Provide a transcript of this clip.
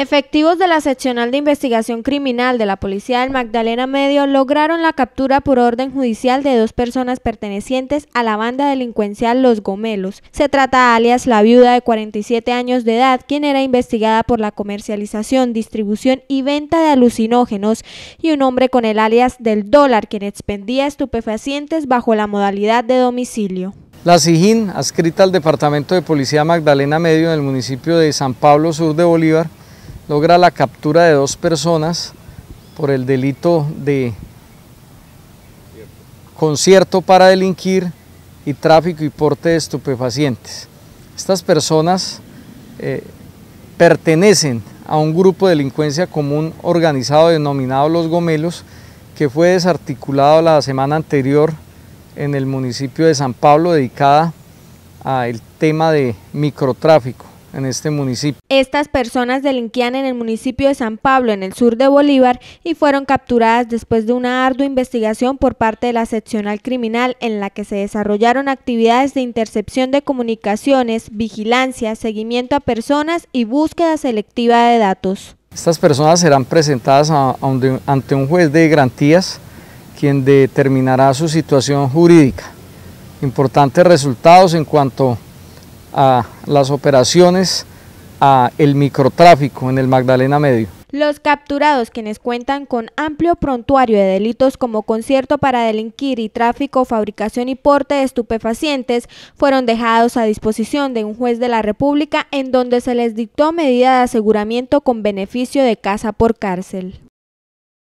Efectivos de la seccional de investigación criminal de la Policía del Magdalena Medio lograron la captura por orden judicial de dos personas pertenecientes a la banda delincuencial Los Gomelos. Se trata alias la viuda de 47 años de edad, quien era investigada por la comercialización, distribución y venta de alucinógenos, y un hombre con el alias del dólar, quien expendía estupefacientes bajo la modalidad de domicilio. La SIGIN, adscrita al Departamento de Policía Magdalena Medio en el municipio de San Pablo Sur de Bolívar, logra la captura de dos personas por el delito de concierto para delinquir y tráfico y porte de estupefacientes. Estas personas eh, pertenecen a un grupo de delincuencia común organizado denominado Los Gomelos, que fue desarticulado la semana anterior en el municipio de San Pablo, dedicada al tema de microtráfico en este municipio. Estas personas delinquían en el municipio de San Pablo, en el sur de Bolívar, y fueron capturadas después de una ardua investigación por parte de la seccional criminal en la que se desarrollaron actividades de intercepción de comunicaciones, vigilancia, seguimiento a personas y búsqueda selectiva de datos. Estas personas serán presentadas ante un juez de garantías quien determinará su situación jurídica. Importantes resultados en cuanto a las operaciones, a el microtráfico en el Magdalena Medio. Los capturados, quienes cuentan con amplio prontuario de delitos como concierto para delinquir y tráfico, fabricación y porte de estupefacientes, fueron dejados a disposición de un juez de la República en donde se les dictó medida de aseguramiento con beneficio de casa por cárcel.